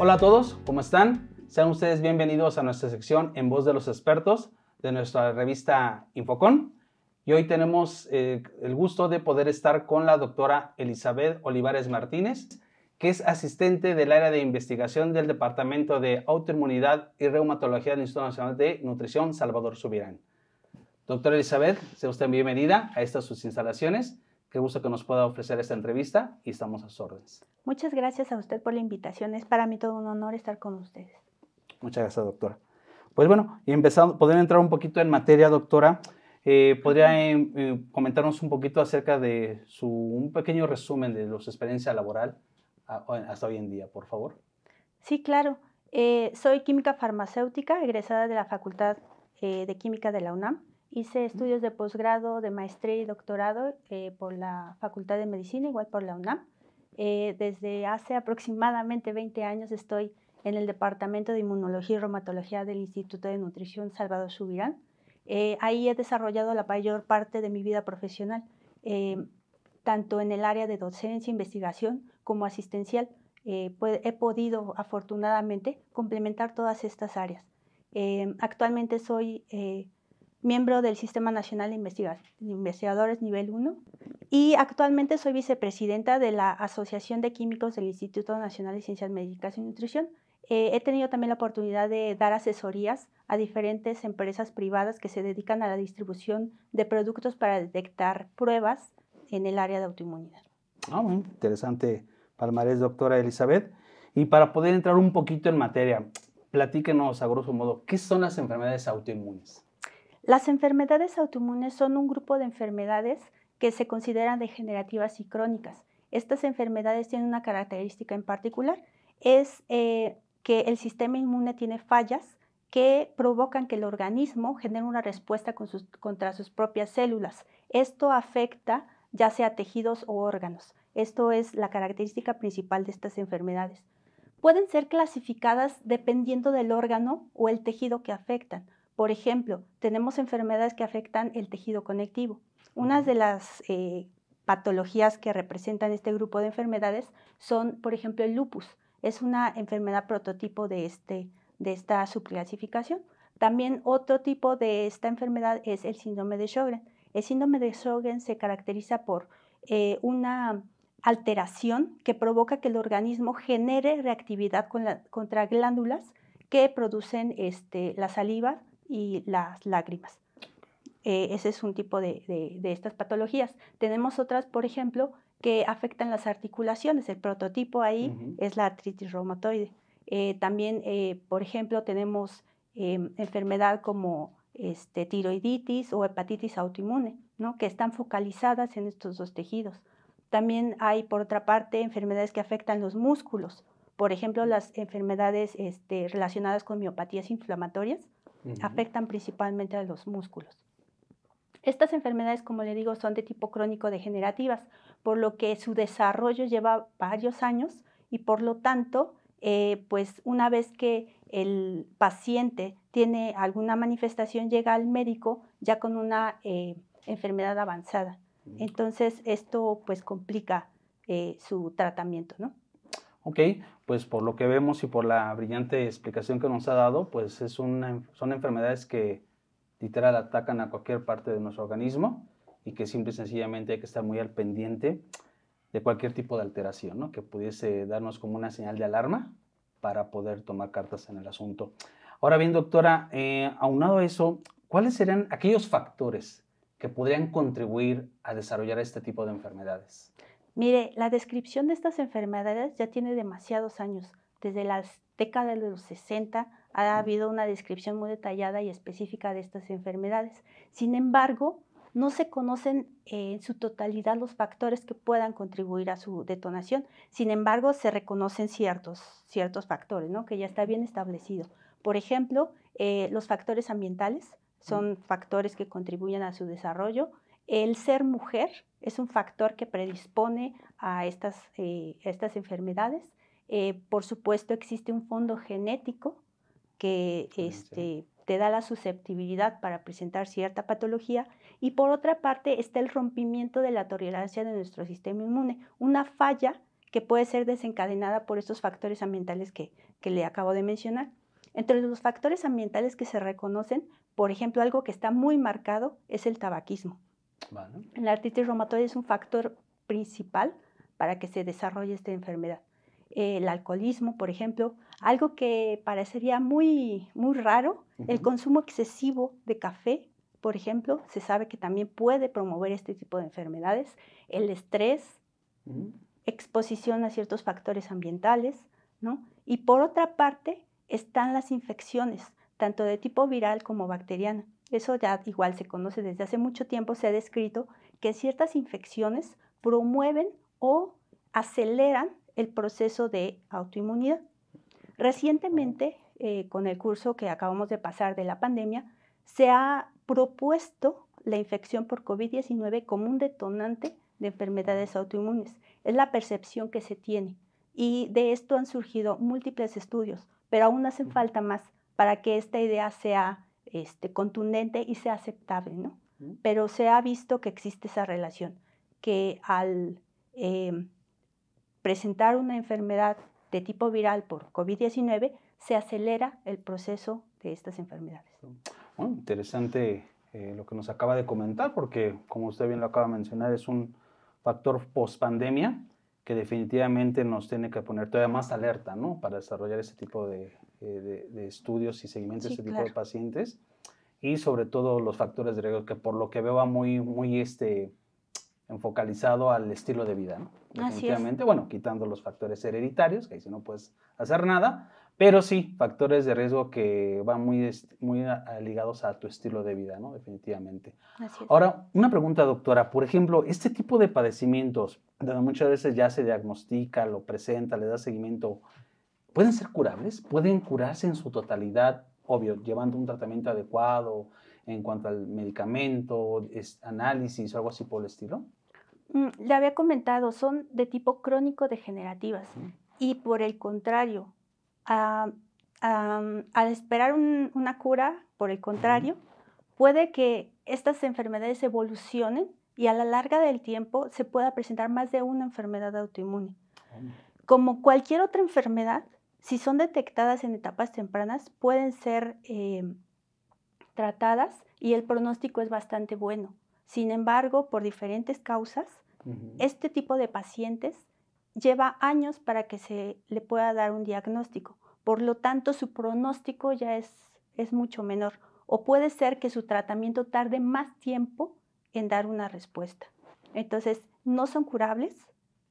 Hola a todos, ¿cómo están? Sean ustedes bienvenidos a nuestra sección En Voz de los Expertos de nuestra revista Infocon. Y hoy tenemos eh, el gusto de poder estar con la doctora Elizabeth Olivares Martínez, que es asistente del área de investigación del Departamento de Autoinmunidad y Reumatología del Instituto Nacional de Nutrición Salvador Subirán. Doctora Elizabeth, sea usted bienvenida a estas sus instalaciones Qué gusto que nos pueda ofrecer esta entrevista y estamos a sus órdenes. Muchas gracias a usted por la invitación. Es para mí todo un honor estar con ustedes. Muchas gracias, doctora. Pues bueno, y empezando, poder entrar un poquito en materia, doctora. Eh, ¿Podría eh, eh, comentarnos un poquito acerca de su, un pequeño resumen de su experiencia laboral hasta hoy en día, por favor? Sí, claro. soy química farmacéutica, egresada de la Facultad de Química de la UNAM. Hice estudios de posgrado, de maestría y doctorado eh, por la Facultad de Medicina, igual por la UNAM. Eh, desde hace aproximadamente 20 años estoy en el Departamento de Inmunología y Reumatología del Instituto de Nutrición Salvador Subirán. Eh, ahí he desarrollado la mayor parte de mi vida profesional, tanto en el área de docencia, investigación como asistencial. he podido, afortunadamente, complementar todas estas áreas. actualmente soy miembro del Sistema Nacional de Investigadores Nivel 1 y actualmente soy vicepresidenta de la Asociación de Químicos del Instituto Nacional de Ciencias Médicas y Nutrición. Eh, he tenido también la oportunidad de dar asesorías a diferentes empresas privadas que se dedican a la distribución de productos para detectar pruebas en el área de autoinmunidad. Ah, interesante, Palmarés, doctora Elizabeth. Y para poder entrar un poquito en materia, platíquenos a grosso modo, ¿qué son las enfermedades autoinmunes? Las enfermedades autoinmunes son un grupo de enfermedades que se consideran degenerativas y crónicas. Estas enfermedades tienen una característica en particular, es eh, que el sistema inmune tiene fallas que provocan que el organismo genere una respuesta contra sus propias células. Esto afecta ya sea tejidos o órganos. Esto es la característica principal de estas enfermedades. Pueden ser clasificadas dependiendo del órgano o el tejido que afectan. Por ejemplo, tenemos enfermedades que afectan el tejido conectivo. Una de las eh, patologías que representan este grupo de enfermedades son, por ejemplo, el lupus. Es una enfermedad prototipo de, este, de esta subclasificación. También otro tipo de esta enfermedad es el síndrome de Sjögren. El síndrome de Sjögren se caracteriza por eh, una alteración que provoca que el organismo genere reactividad contra glándulas que producen este, la saliva y las lágrimas. Eh, ese es un tipo de, estas patologías. Tenemos otras, por ejemplo, que afectan las articulaciones. El prototipo ahí es la artritis reumatoide. Eh, también, eh, por ejemplo, tenemos em, enfermedad como este, tiroiditis o hepatitis autoinmune, ¿no? que están focalizadas en estos dos tejidos. También hay, por otra parte, enfermedades que afectan los músculos. Por ejemplo, las enfermedades este, relacionadas con miopatías inflamatorias afectan principalmente a los músculos. Estas enfermedades, como le digo, son de tipo crónico degenerativas, por lo que su desarrollo lleva varios años y por lo tanto, eh, pues una vez que el paciente tiene alguna manifestación, llega al médico ya con una eh, enfermedad avanzada. Entonces, esto pues complica eh, su tratamiento, ¿no? ¿ok? Pues por lo que vemos y por la brillante explicación que nos ha dado, pues son enfermedades que literal atacan a cualquier parte de nuestro organismo y que simple y sencillamente hay que estar muy al pendiente de cualquier tipo de alteración, ¿no? Que pudiese darnos como una señal de alarma para poder tomar cartas en el asunto. Ahora bien, doctora, eh, aunado a eso, ¿cuáles serían aquellos factores que podrían contribuir a desarrollar este tipo de enfermedades? Mire, la descripción de estas enfermedades ya tiene demasiados años. Desde las décadas de los 60 ha habido una descripción muy detallada y específica de estas enfermedades. Sin embargo, no se conocen eh, en su totalidad los factores que puedan contribuir a su detonación. Sin embargo, se reconocen ciertos, ciertos factores, ¿no? que ya está bien establecido. Por ejemplo, eh, los factores ambientales son factores que contribuyen a su desarrollo el ser mujer es un factor que predispone a estas, eh, estas enfermedades. Eh, por supuesto, existe un fondo genético que ah, este, te da la susceptibilidad para presentar cierta patología. Y por otra parte, está el rompimiento de la tolerancia de nuestro sistema inmune, una falla que puede ser desencadenada por estos factores ambientales que le acabo de mencionar. Entre los factores ambientales que se reconocen, por ejemplo, algo que está muy marcado es el tabaquismo. La artritis reumatoide es un factor principal para que se desarrolle esta enfermedad. Eh, el alcoholismo, por ejemplo, algo que parecería muy, muy raro, el consumo excesivo de café, por ejemplo, se sabe que también puede promover este tipo de enfermedades. El estrés, exposición a ciertos factores ambientales, ¿no? Y por otra parte están las infecciones, tanto de tipo viral como bacteriana. Eso ya igual se conoce desde hace mucho tiempo, se ha descrito que ciertas infecciones promueven o aceleran el proceso de autoinmunidad. Recientemente, eh, con el curso que acabamos de pasar de la pandemia, se ha propuesto la infección por COVID-19 como un detonante de enfermedades autoinmunes. Es la percepción que se tiene y de esto han surgido múltiples estudios, pero aún hacen falta más para que esta idea sea este, contundente y sea aceptable, ¿no? Pero se ha visto que existe esa relación, que al em, presentar una enfermedad de tipo viral por COVID-19, se acelera el proceso de estas enfermedades. Bueno, interesante eh, lo que nos acaba de comentar, porque como usted bien lo acaba de mencionar, es un factor post-pandemia que definitivamente nos tiene que poner todavía más alerta, ¿no? Para desarrollar ese tipo de, eh, estudios y seguimientos de este tipo de pacientes y sobre todo los factores de riesgo que por lo que veo va muy, muy este, enfocalizado al estilo de vida, ¿no? Definitivamente, bueno, quitando los factores hereditarios, que ahí si no puedes hacer nada, pero sí, factores de riesgo que van muy, muy ligados a tu estilo de vida, ¿no? Definitivamente. Ahora, una pregunta, doctora. Por ejemplo, este tipo de padecimientos, donde muchas veces ya se diagnostica, lo presenta, le da seguimiento, pueden ser curables, pueden curarse en su totalidad, obvio, llevando un tratamiento adecuado en cuanto al medicamento, análisis o algo así por el estilo. Mm, le había comentado, son de tipo crónico degenerativas y por el contrario, al esperar una cura, por el contrario, puede que estas enfermedades evolucionen y a la larga del tiempo se pueda presentar más de una enfermedad autoinmune. Como cualquier otra enfermedad, si son detectadas en etapas tempranas, pueden ser eh, tratadas y el pronóstico es bastante bueno. Sin embargo, por diferentes causas, este tipo de pacientes lleva años para que se le pueda dar un diagnóstico. Por lo tanto, su pronóstico ya es, es mucho menor o puede ser que su tratamiento tarde más tiempo en dar una respuesta. Entonces, no son curables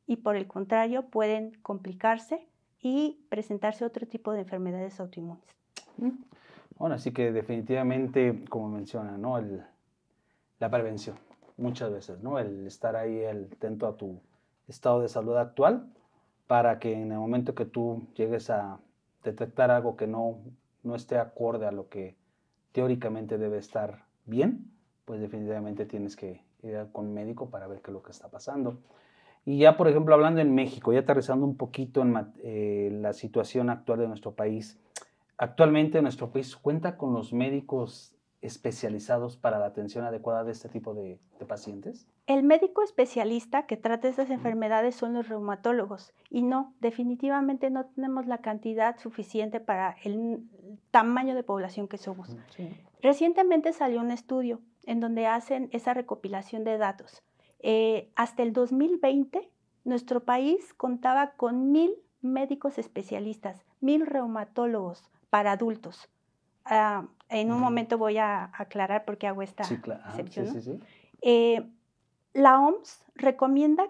y por el contrario pueden complicarse y presentarse otro tipo de enfermedades autoinmunes. Bueno, mm. así que definitivamente, como menciona, ¿no? la prevención, muchas veces, ¿no? El estar ahí atento a tu estado de salud actual para que en el momento que tú llegues a detectar algo que no, no esté acorde a lo que teóricamente debe estar bien, pues definitivamente tienes que ir con un médico para ver qué es lo que está pasando. Y ya, por ejemplo, hablando en México, ya aterrizando un poquito en eh, la situación actual de nuestro país, actualmente nuestro país cuenta con los médicos especializados para la atención adecuada de este tipo de, pacientes? El médico especialista que trata estas enfermedades son los reumatólogos y no, definitivamente no tenemos la cantidad suficiente para el tamaño de población que somos. Recientemente salió un estudio en donde hacen esa recopilación de datos eh, hasta el 2020, nuestro país contaba con mil médicos especialistas, mil reumatólogos para adultos. Ah, en un momento voy a aclarar porque hago esta ah, excepción. Eh, la OMS recomienda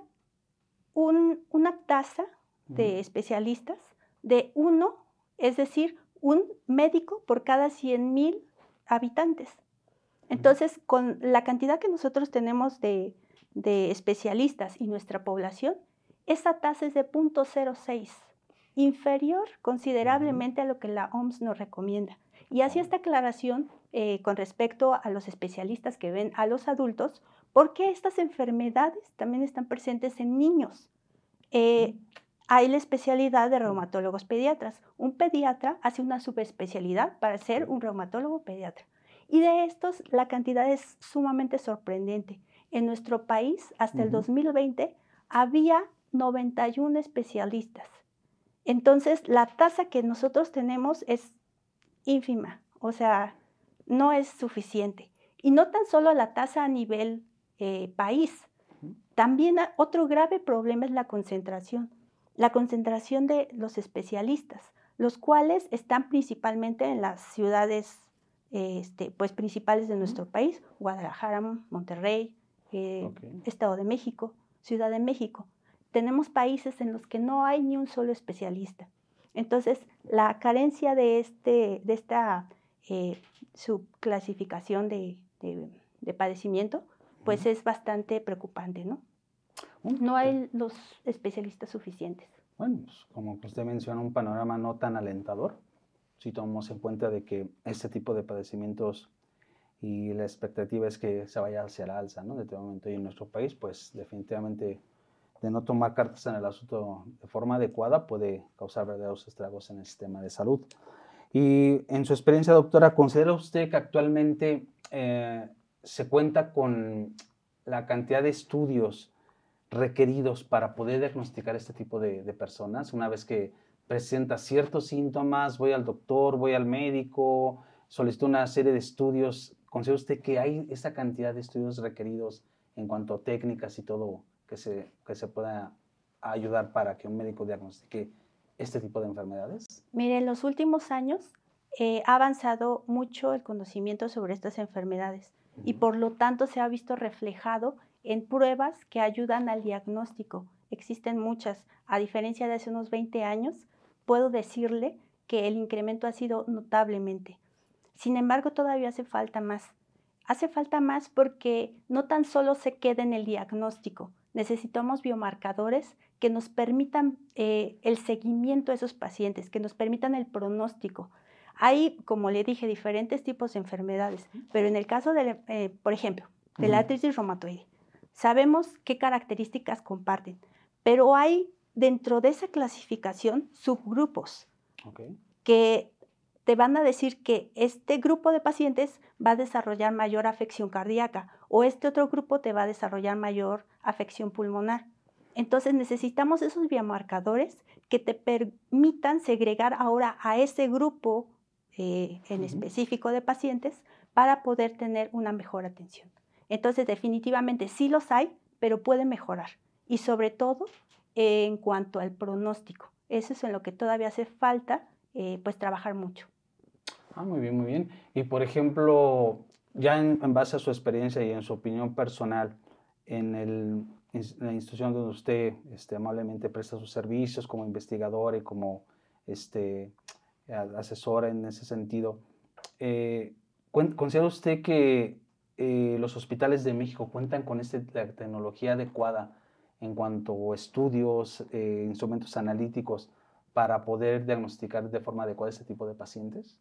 una tasa de especialistas de uno, es decir, un médico por cada 100 mil habitantes. Entonces, con la cantidad que nosotros tenemos de, de especialistas y nuestra población, esa tasa es de 0.06, inferior considerablemente a lo que la OMS nos recomienda. Y hacía esta aclaración eh, con respecto a los especialistas que ven a los adultos, porque estas enfermedades también están presentes en niños. Eh, hay la especialidad de reumatólogos pediatras. Un pediatra hace una subespecialidad para ser un reumatólogo pediatra. Y de estos la cantidad es sumamente sorprendente. En nuestro país, hasta el 2020, había 91 especialistas. Entonces, la tasa que nosotros tenemos es ínfima, o sea, no es suficiente. Y no tan solo la tasa a nivel eh, país, también otro grave problema es la concentración, la concentración de los especialistas, los cuales están principalmente en las ciudades este, pues, principales de nuestro país, Guadalajara, Monterrey, eh, Estado de México, Ciudad de México. Tenemos países en los que no hay ni un solo especialista. Entonces, la carencia de, este, de esta eh, subclasificación de, padecimiento, pues es bastante preocupante, ¿no? Mm, no hay los especialistas suficientes. Bueno, pues, como usted pues, menciona, un panorama no tan alentador, si tomamos en cuenta de que este tipo de padecimientos y la expectativa es que se vaya hacia la alza, ¿no? De este momento y en nuestro país, pues definitivamente de no tomar cartas en el asunto de forma adecuada puede causar verdaderos estragos en el sistema de salud. Y en su experiencia, doctora, ¿considera usted que actualmente eh, se cuenta con la cantidad de estudios requeridos para poder diagnosticar este tipo de, de personas? Una vez que presenta ciertos síntomas, voy al doctor, voy al médico, solicito una serie de estudios ¿Considera usted que hay esa cantidad de estudios requeridos en cuanto a técnicas y todo que se, que se pueda ayudar para que un médico diagnostique este tipo de enfermedades? Mire, en los últimos años eh, ha avanzado mucho el conocimiento sobre estas enfermedades y por lo tanto se ha visto reflejado en pruebas que ayudan al diagnóstico. Existen muchas. A diferencia de hace unos 20 años, puedo decirle que el incremento ha sido notablemente. Sin embargo, todavía hace falta más. Hace falta más porque no tan solo se queda en el diagnóstico, necesitamos biomarcadores que nos permitan eh, el seguimiento a esos pacientes, que nos permitan el pronóstico. Hay, como le dije, diferentes tipos de enfermedades, pero en el caso, eh, por ejemplo, de la artritis reumatoide, sabemos qué características comparten, pero hay dentro de esa clasificación subgrupos que te van a decir que este grupo de pacientes va a desarrollar mayor afección cardíaca o este otro grupo te va a desarrollar mayor afección pulmonar. Entonces necesitamos esos biomarcadores que te permitan segregar ahora a ese grupo eh, en específico de pacientes para poder tener una mejor atención. Entonces definitivamente sí los hay, pero pueden mejorar. Y sobre todo en cuanto al pronóstico. Eso es en lo que todavía hace falta eh, pues trabajar mucho. Ah, muy bien, muy bien. Y por ejemplo, ya en, base a su experiencia y en su opinión personal, en, la institución donde usted este, amablemente presta sus servicios como investigador y como este, asesora en ese sentido, eh, ¿considera usted que eh, los hospitales de México cuentan con este, la tecnología adecuada en cuanto a estudios, eh, instrumentos analíticos para poder diagnosticar de forma adecuada este tipo de pacientes?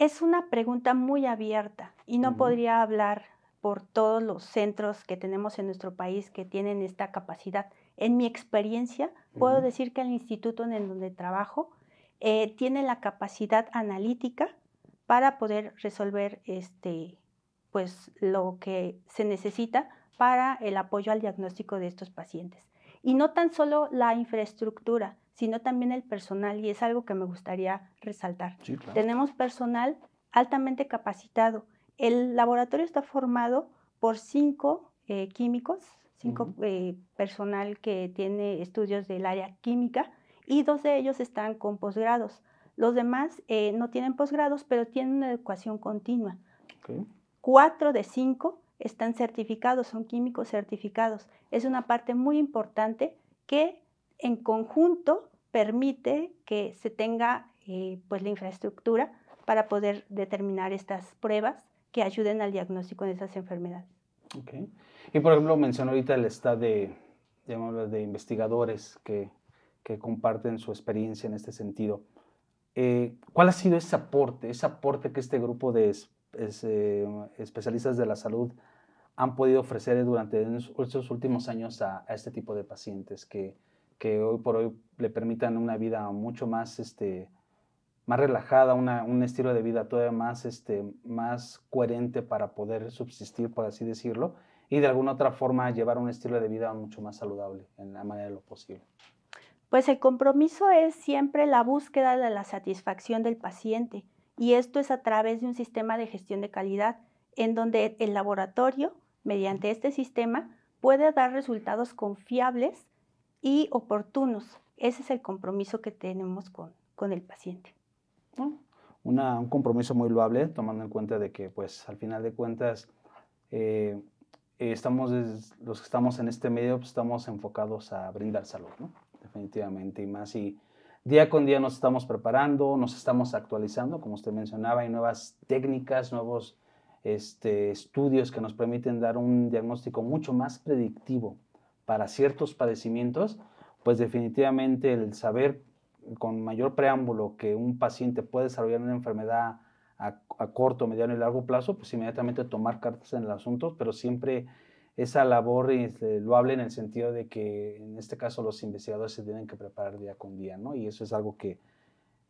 Es una pregunta muy abierta y no podría hablar por todos los centros que tenemos en nuestro país que tienen esta capacidad. En mi experiencia, puedo decir que el instituto en el donde trabajo eh, tiene la capacidad analítica para poder resolver este, pues, lo que se necesita para el apoyo al diagnóstico de estos pacientes. Y no tan solo la infraestructura, sino también el personal, y es algo que me gustaría resaltar. Tenemos personal altamente capacitado. El laboratorio está formado por cinco eh, químicos, cinco eh, personal que tiene estudios del área química, y dos de ellos están con posgrados. Los demás eh, no tienen posgrados, pero tienen una educación continua. Cuatro de cinco están certificados, son químicos certificados. Es una parte muy importante que en conjunto permite que se tenga eh, pues la infraestructura para poder determinar estas pruebas que ayuden al diagnóstico de esas enfermedades. Okay. Y por ejemplo, mencionó ahorita el estado de, de investigadores que, comparten su experiencia en este sentido. Eh, ¿Cuál ha sido ese aporte, ese aporte que este grupo de eh, especialistas de la salud han podido ofrecer durante estos últimos años a este tipo de pacientes que, que hoy por hoy le permitan una vida mucho más, este, más relajada, un estilo de vida todavía más, este, más coherente para poder subsistir, por así decirlo, y de alguna otra forma llevar un estilo de vida mucho más saludable en la manera de lo posible. Pues el compromiso es siempre la búsqueda de la satisfacción del paciente y esto es a través de un sistema de gestión de calidad en donde el laboratorio, mediante este sistema, puede dar resultados confiables y oportunos. Ese es el compromiso que tenemos con, el paciente. un compromiso muy loable, tomando en cuenta de que, pues, al final de cuentas, eh, estamos, los que estamos en este medio, pues, estamos enfocados a brindar salud, Definitivamente, y más y día con día nos estamos preparando, nos estamos actualizando, como usted mencionaba, hay nuevas técnicas, nuevos este, estudios que nos permiten dar un diagnóstico mucho más predictivo para ciertos padecimientos, pues definitivamente el saber con mayor preámbulo que un paciente puede desarrollar una enfermedad a, corto, mediano y largo plazo, pues inmediatamente tomar cartas en el asunto, pero siempre esa labor este, lo hable en el sentido de que en este caso los investigadores se tienen que preparar día con día, ¿no? Y eso es algo que,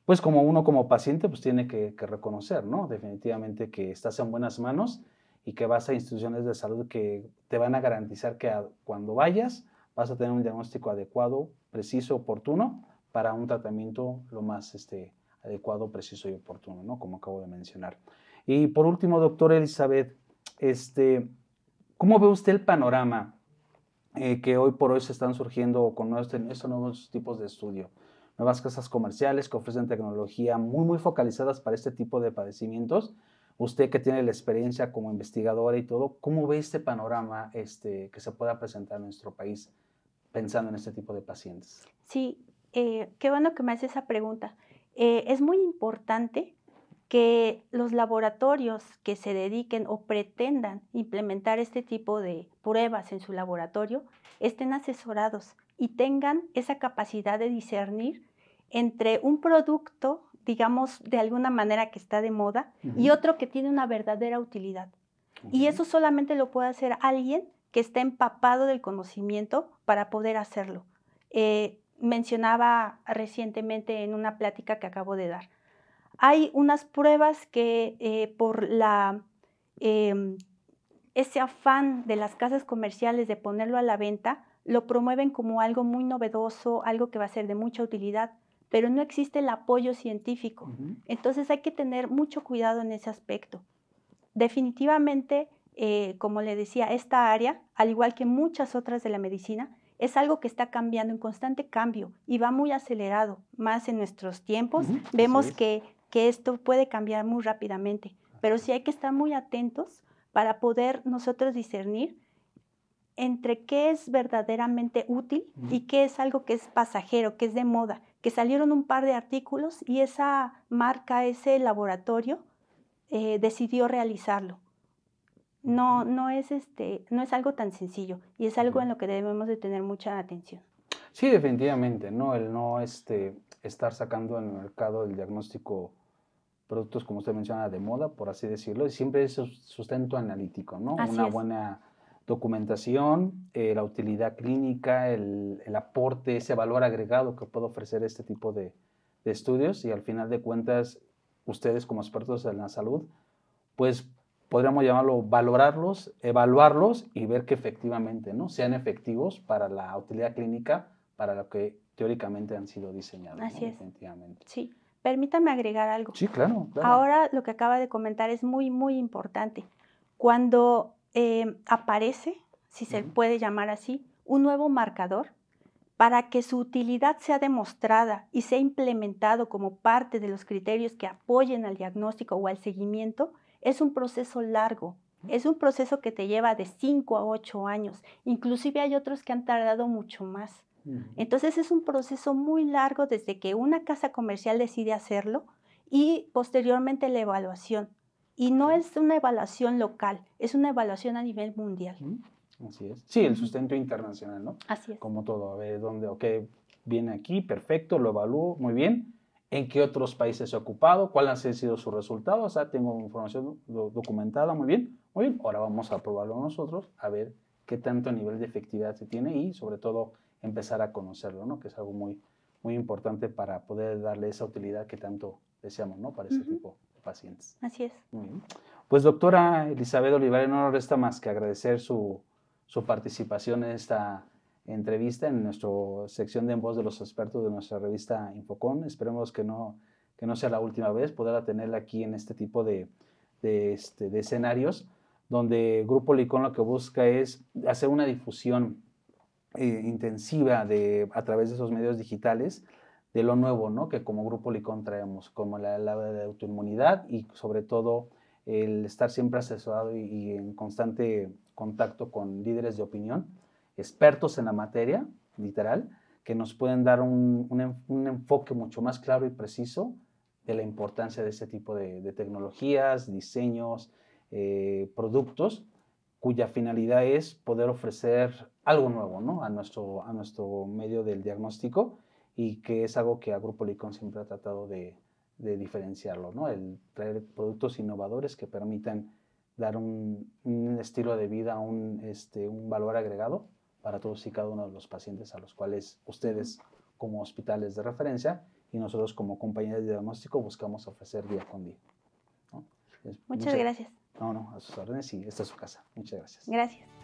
pues como uno como paciente, pues tiene que, que reconocer, ¿no? Definitivamente que estás en buenas manos y que vas a instituciones de salud que te van a garantizar que cuando vayas vas a tener un diagnóstico adecuado, preciso, oportuno para un tratamiento lo más este, adecuado, preciso y oportuno, Como acabo de mencionar. Y por último, doctor Elizabeth, este, ¿cómo ve usted el panorama eh, que hoy por hoy se están surgiendo con estos, estos nuevos tipos de estudio? Nuevas casas comerciales que ofrecen tecnología muy, muy focalizadas para este tipo de padecimientos Usted que tiene la experiencia como investigadora y todo, ¿cómo ve este panorama este, que se pueda presentar en nuestro país pensando en este tipo de pacientes? Sí, eh, qué bueno que me hace esa pregunta. Eh, es muy importante que los laboratorios que se dediquen o pretendan implementar este tipo de pruebas en su laboratorio estén asesorados y tengan esa capacidad de discernir entre un producto digamos, de alguna manera que está de moda y otro que tiene una verdadera utilidad. Y eso solamente lo puede hacer alguien que está empapado del conocimiento para poder hacerlo. Eh, mencionaba recientemente en una plática que acabo de dar. Hay unas pruebas que eh, por la, em, ese afán de las casas comerciales de ponerlo a la venta, lo promueven como algo muy novedoso, algo que va a ser de mucha utilidad, pero no existe el apoyo científico. Entonces hay que tener mucho cuidado en ese aspecto. Definitivamente, eh, como le decía, esta área, al igual que muchas otras de la medicina, es algo que está cambiando en constante cambio y va muy acelerado, más en nuestros tiempos. Vemos que, esto puede cambiar muy rápidamente, pero sí hay que estar muy atentos para poder nosotros discernir entre qué es verdaderamente útil y qué es algo que es pasajero, que es de moda que salieron un par de artículos y esa marca, ese laboratorio, eh, decidió realizarlo. No, no, es este, no es algo tan sencillo y es algo en lo que debemos de tener mucha atención. Sí, definitivamente, ¿no? El no este, estar sacando en el mercado el diagnóstico productos, como usted menciona, de moda, por así decirlo, y siempre es sustento analítico, ¿no? Una buena documentación, eh, la utilidad clínica, el, aporte, ese valor agregado que puede ofrecer este tipo de, estudios y al final de cuentas ustedes como expertos en la salud, pues podríamos llamarlo valorarlos, evaluarlos y ver que efectivamente ¿no? sean efectivos para la utilidad clínica, para lo que teóricamente han sido diseñados. Así es. Sí. Permítame agregar algo. Sí, claro. Ahora lo que acaba de comentar es muy, muy importante. Cuando Em, aparece, si se puede llamar así, un nuevo marcador para que su utilidad sea demostrada y sea implementado como parte de los criterios que apoyen al diagnóstico o al seguimiento, es un proceso largo, es un proceso que te lleva de 5 a 8 años. Inclusive hay otros que han tardado mucho más. Entonces es un proceso muy largo desde que una casa comercial decide hacerlo y posteriormente la evaluación. Y no es una evaluación local, es una evaluación a nivel mundial. Así es. Sí, el sustento internacional, ¿no? Así es. Como todo, a ver dónde, ok, viene aquí, perfecto, lo evalúo, muy bien. ¿En qué otros países se ha ocupado? ¿Cuáles han sido sus resultados? O ah, sea, tengo información documentada, muy bien, muy bien. Ahora vamos a probarlo nosotros, a ver qué tanto nivel de efectividad se tiene y, sobre todo, empezar a conocerlo, ¿no? Que es algo muy, muy importante para poder darle esa utilidad que tanto deseamos, ¿no? Para ese tipo pacientes. Así es. Pues doctora Elizabeth Olivares, no nos resta más que agradecer su, participación en esta entrevista, en nuestra sección de En Voz de los Expertos de nuestra revista Infocon. Esperemos que no, que no sea la última vez poderla tener aquí en este tipo de, este, escenarios, donde Grupo Licón lo que busca es hacer una difusión eh, intensiva de, a través de esos medios digitales de lo nuevo, ¿no? Que como grupo Licón traemos, como la, la de autoinmunidad y sobre todo el estar siempre asesorado y, en constante contacto con líderes de opinión, expertos en la materia, literal, que nos pueden dar un, enfoque mucho más claro y preciso de la importancia de ese tipo de, tecnologías, diseños, eh, productos, cuya finalidad es poder ofrecer algo nuevo ¿no? a nuestro medio del diagnóstico y que es algo que a Grupo Licón siempre ha tratado de, diferenciarlo, ¿no? El traer productos innovadores que permitan dar un, estilo de vida, un, este, un valor agregado para todos y cada uno de los pacientes a los cuales ustedes como hospitales de referencia y nosotros como compañía de diagnóstico buscamos ofrecer día con día. Muchas, muchas gracias. No, no, a sus órdenes y esta es su casa. Muchas gracias. Gracias.